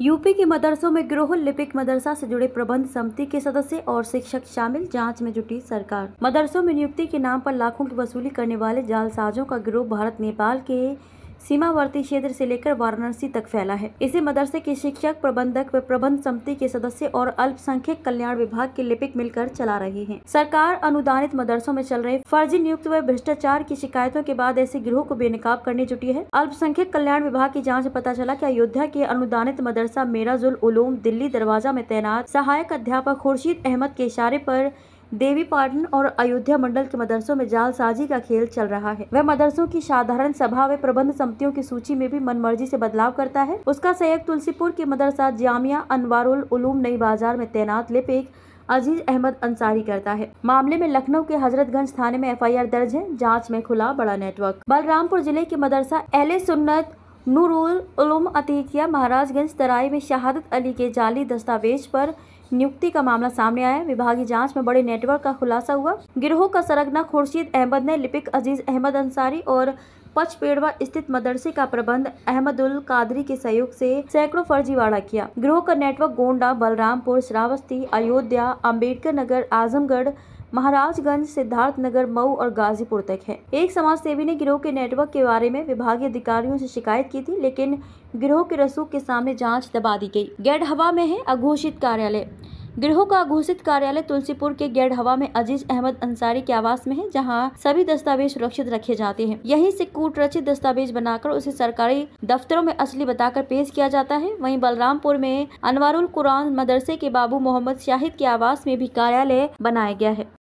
UP के मदरसों में ग्रोह लिपिक मदरसा से जुड़े प्रबंध समिति के सदस्य और शिक्षक शामिल जांच में जुटी सरकार मदरसों में नियुक्ति के नाम पर लाखों की वसूली करने वाले जालसाजों का गिरोह भारत नेपाल के सीमावर्ती क्षेत्र से लेकर वाराणसी तक फैला है इसे मदरसे के शिक्षक प्रबंधक व प्रबंध समिति के सदस्य और अल्पसंख्यक कल्याण विभाग के लिपिक मिलकर चला रहे हैं सरकार अनुदानित मदरसों में चल रहे फर्जी नियुक्त व भ्रष्टाचार की शिकायतों के बाद ऐसे गिरोह को बेनकाब करने जुटी है अल्पसंख्यक कल्याण विभाग की जाँच पता चला की अयोध्या के अनुदानित मदरसा मेराजुल उलूम दिल्ली दरवाजा में तैनात सहायक अध्यापक खुर्शीद अहमद के इशारे आरोप देवी पाटन और अयोध्या मंडल के मदरसों में जालसाजी का खेल चल रहा है वह मदरसों की साधारण सभा व प्रबंध समितियों की सूची में भी मनमर्जी से बदलाव करता है उसका सहयोग तुलसीपुर के मदरसा जामिया अनवारुल उलूम नई बाजार में तैनात लिपिक अजीज अहमद अंसारी करता है मामले में लखनऊ के हजरतगंज थाने में एफआईआर दर्ज है जांच में खुला बड़ा नेटवर्क बलरामपुर जिले के मदरसा एहले सुन्नत उलूम अतीकिया महाराजगंज तराई में शहादत अली के जाली दस्तावेज पर नियुक्ति का मामला सामने आया विभागीय जांच में बड़े नेटवर्क का खुलासा हुआ गिरोह का सरगना खुर्शीद अहमद ने लिपिक अजीज अहमद अंसारी और पचपेड़वा स्थित मदरसे का प्रबंध अहमदुल कादरी के सहयोग से सैकड़ों फर्जीवाड़ा किया गिरोह का नेटवर्क गोंडा बलरामपुर श्रावस्ती अयोध्या अम्बेडकर नगर आजमगढ़ महाराजगंज सिद्धार्थ नगर मऊ और गाजीपुर तक है एक समाज सेवी ने गिरोह के नेटवर्क के बारे में विभागीय अधिकारियों से शिकायत की थी लेकिन गिरोह के रसूख के सामने जांच दबा दी गई गैड हवा में है अघोषित कार्यालय गिरोह का अघोषित कार्यालय तुलसीपुर के गैड हवा में अजीज अहमद अंसारी के आवास में है जहां सभी दस्तावेज सुरक्षित रखे जाते हैं यहीं से कूटरचित दस्तावेज बनाकर उसे सरकारी दफ्तरों में असली बताकर पेश किया जाता है वहीं बलरामपुर में अनवारुल कुरान मदरसे के बाबू मोहम्मद शाहिद के आवास में भी कार्यालय बनाया गया है